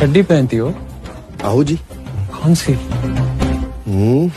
चड्डी पहनती हो आहू जी कौन सी हम्म।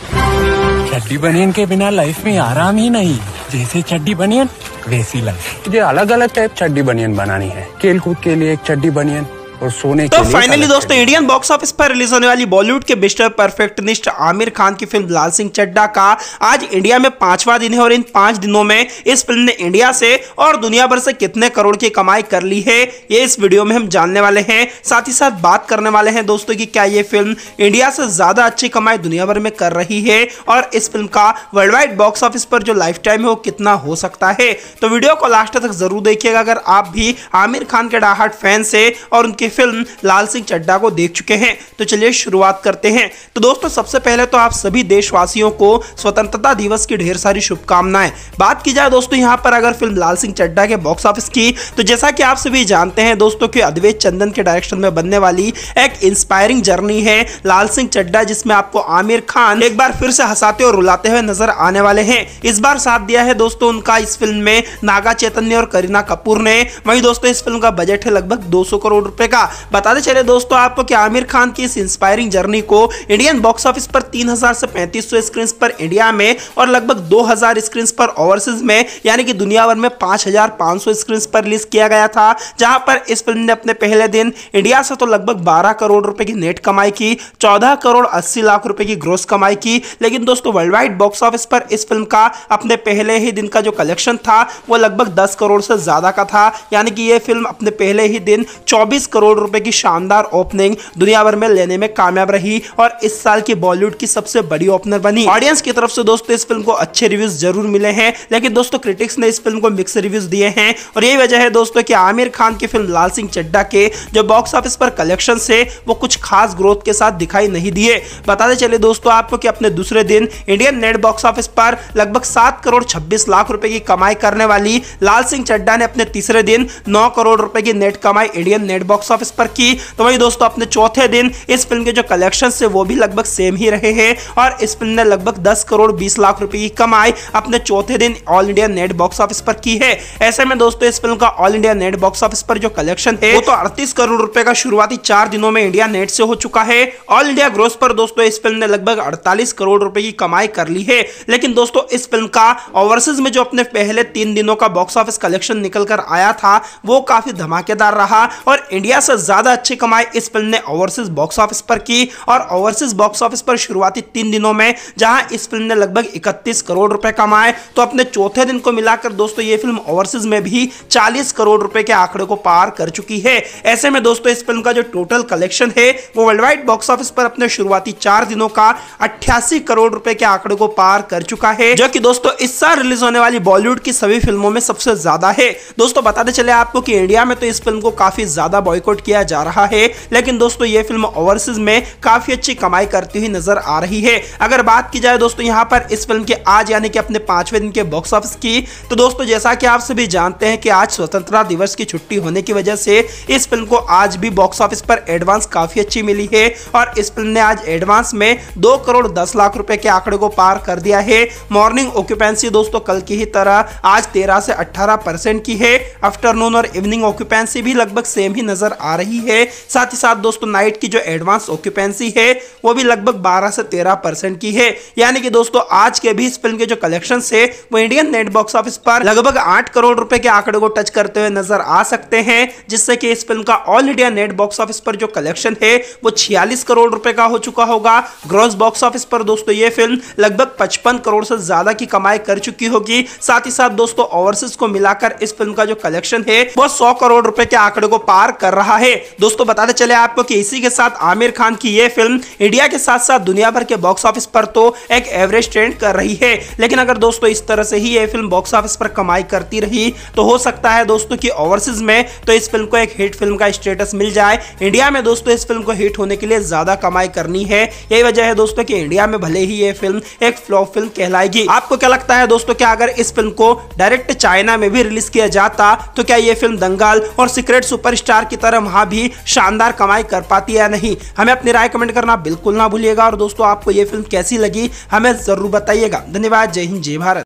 चड्डी बनियन के बिना लाइफ में आराम ही नहीं जैसे चड्डी बनियन वैसी लाइफ ये अलग अलग टाइप चड्डी बनियन बनानी है खेल कूद के लिए एक चड्डी बनियन और सोने तो फाइनली दोस्तों इंडियन बॉक्स ऑफिस पर रिलीज होने वाली बॉलीवुड के बिस्टर परफेक्टनिस्ट आमिर खान की फिल्म लाल सिंह चड्डा का आज इंडिया में पांचवा दिन है और इन पांच दिनों में इस फिल्म ने इंडिया से और दुनिया भर से कितने करोड़ की कमाई कर ली है ये इस वीडियो में हम जानने वाले हैं साथ ही साथ बात करने वाले हैं दोस्तों की क्या ये फिल्म इंडिया से ज्यादा अच्छी कमाई दुनिया भर में कर रही है और इस फिल्म का वर्ल्ड वाइड बॉक्स ऑफिस पर जो लाइफ टाइम है वो कितना हो सकता है तो वीडियो को लास्ट तक जरूर देखिएगा अगर आप भी आमिर खान के डाहट फैन से और उनके फिल्म लाल सिंह चड्डा को देख चुके हैं तो चलिए शुरुआत करते हैं तो दोस्तों सबसे पहले तो आप सभी देशवासियों को स्वतंत्रता दिवस की ढेर सारी शुभकामनाएं बात की जाए दोस्तों यहाँ पर अगर फिल्म लाल सिंह चड्डा के बॉक्स ऑफिस की तो जैसा कि आप सभी जानते हैं दोस्तों की अद्वैत चंदन के डायरेक्शन में बनने वाली एक इंस्पायरिंग जर्नी है लाल सिंह चड्डा जिसमें आपको आमिर खान एक बार फिर से हंसाते और रुलाते हुए नजर आने वाले हैं इस बार साथ दिया है दोस्तों उनका इस फिल्म में नागा चैतन्य और करीना कपूर ने वहीं दोस्तों इस फिल्म का बजट है लगभग 200 करोड़ रुपए का था बताते चले दोस्तों आपको कि आमिर खान की इस इंस्पायरिंग जर्नी को इंडियन बॉक्स ऑफिस पर 3000 से 3500 स्क्रीन पर इंडिया में और लगभग 2000 स्क्रीन पर ओवरसीज में यानी कि दुनिया भर में 5500 स्क्रीन पर रिलीज किया गया था जहां पर इस फिल्म ने अपने पहले दिन इंडिया से तो लगभग बारह करोड़ रुपए की नेट कमाई की चौदह करोड़ अस्सी लाख रुपए की ग्रोस कमाई की लेकिन दोस्तों वर्ल्ड वाइड बॉक्स ऑफिस पर इस फिल्म का अपने पहले ही दिन का जो कलेक्शन था वो लगभग दस करोड़ से ज्यादा का था यानी कि यह फिल्म अपने पहले ही दिन चौबीस करोड़ रुपए की शानदार ओपनिंग दुनिया भर में लेने में कामयाब रही और इस साल की बॉलीवुड की सबसे बड़ी ओपनर बनी ऑडियंस की तरफ से दोस्तों इस फिल्म को अच्छे रिव्यूज जरूर मिले हैं लेकिन दोस्तों क्रिटिक्स ने इस फिल्म को मिक्स रिव्यूज दिए हैं और यही वजह है दोस्तों की आमिर खान की फिल्म लाल सिंह चड्डा के जो बॉक्स ऑफिस पर कलेक्शन है वो कुछ खास ग्रोथ के साथ दिखाई नहीं दिए बताते चले दोस्तों आपको कि अपने दूसरे दिन इंडियन नेट बॉक्स ऑफिस पर लगभग सात करोड़ छब्बीस लाख रुपए की कमाई करने वाली लाल सिंह चड्डा ने अपने तीसरे दिन नौ करोड़ रुपए की नेट कमाई इंडियन नेट बॉक्स ऑफिस पर की तो वही दोस्तों अपने चौथे दिन इस फिल्म के जो कलेक्शन है वो भी लगभग सेम ही रहे हैं और इस फिल्म ने लगभग दस करोड़ बीस लाख रुपए की कमाई अपने चौथे दिन all India net box office पर की है ऐसे में दोस्तों इस फिल्म का all India net box office पर जो कलेक्शन है वो तो अड़तीस करोड़ रुपए का शुरुआती चार दिनों में इंडिया नेट से हो चुका है ऑल इंडिया ग्रोस पर दोस्तों इस फिल्म ने लगभग अड़तालीस करोड़ रुपए की कमाई कर ली है लेकिन दोस्तों इस फिल्म का ओवरसीज में जो अपने पहले तीन दिनों का बॉक्स ऑफिस कलेक्शन निकल कर आया था वो काफी धमाकेदार रहा और इंडिया प्रयास ज्यादा अच्छी कमाई इस फिल्म ने ओवरसीज बॉक्स ऑफिस पर की और ओवरसीज बॉक्स ऑफिस पर शुरुआती तीन दिनों में जहां इस फिल्म ने लगभग इकतीस करोड़ रुपए कमाए तो अपने चौथे दिन को मिलाकर दोस्तों ये फिल्म ओवरसीज में भी चालीस करोड़ रुपए के आंकड़े को पार कर चुकी है ऐसे में दोस्तों इस फिल्म का जो टोटल कलेक्शन है वो वर्ल्ड वाइड बॉक्स ऑफिस पर अपने शुरुआती चार दिनों का अट्ठासी करोड़ रुपए के आंकड़े को पार कर चुका है जो की दोस्तों इस साल रिलीज होने वाली बॉलीवुड की सभी फिल्मों में सबसे ज्यादा है दोस्तों बताते चले आपको कि इंडिया में तो इस फिल्म को काफी ज्यादा बॉयकॉट सपोर्ट किया जा रहा है लेकिन दोस्तों ये फिल्म ओवरसीज में काफी अच्छी कमाई करती हुई नजर आ रही है अगर बात की जाए दोस्तों यहाँ पर इस फिल्म के आज यानी कि अपने पांचवें दिन के बॉक्स ऑफिस की तो दोस्तों जैसा कि आप सभी जानते हैं कि आज स्वतंत्रता दिवस की छुट्टी होने की वजह से इस फिल्म को आज भी बॉक्स ऑफिस पर एडवांस काफी अच्छी मिली है और इस फिल्म ने आज एडवांस में दो करोड़ दस लाख रुपए के आंकड़े को पार कर दिया है मॉर्निंग ऑक्यूपेंसी दोस्तों कल की ही तरह आज तेरह से अट्ठारह की है आफ्टरनून और इवनिंग ऑक्यूपेंसी भी लगभग सेम ही नजर आ रही है साथ ही साथ दोस्तों नाइट की जो एडवांस ऑक्यूपेंसी है वो भी लगभग बारह से तेरह परसेंट की है यानी कि दोस्तों आज के भी इस फिल्म के जो कलेक्शन है वो इंडियन नेट बॉक्स ऑफिस पर लगभग आठ करोड़ रुपए के आंकड़े को टच करते हुए नजर आ सकते हैं जिससे कि इस फिल्म का all India net box office पर जो कलेक्शन है वो छियालीस करोड़ रुपए का हो चुका होगा ग्रॉस बॉक्स ऑफिस पर दोस्तों ये फिल्म लगभग पचपन करोड़ से ज्यादा की कमाई कर चुकी होगी साथ ही साथ दोस्तों ओवरसीज को मिलाकर इस फिल्म का जो कलेक्शन है वो सौ करोड़ रुपए के आंकड़े को पार कर रहा रहा है दोस्तों बताते चले आपको कि इसी के साथ आमिर खान की ये फिल्म इंडिया के साथ साथ दुनिया भर के बॉक्स ऑफिस पर तो एक एवरेज ट्रेंड कर रही है लेकिन अगर दोस्तों इस तरह से ही ये फिल्म बॉक्स ऑफिस पर कमाई करती रही तो हो सकता है दोस्तों की ओवरसीज में तो इस फिल्म को एक हिट फिल्म का स्टेटस मिल जाए इंडिया में दोस्तों इस फिल्म को हिट होने के लिए ज्यादा कमाई करनी है यही वजह है दोस्तों की इंडिया में भले ही ये फिल्म एक फ्लॉप फिल्म कहलाएगी आपको क्या लगता है दोस्तों की अगर इस फिल्म को डायरेक्ट चाइना में भी रिलीज किया जाता तो क्या ये फिल्म दंगाल और सीक्रेट सुपरस्टार की तरह वहां भी शानदार कमाई कर पाती है या नहीं हमें अपनी राय कमेंट करना बिल्कुल ना भूलिएगा और दोस्तों आपको ये फिल्म कैसी लगी हमें ज़रूर बताइएगा धन्यवाद जय हिंद जय भारत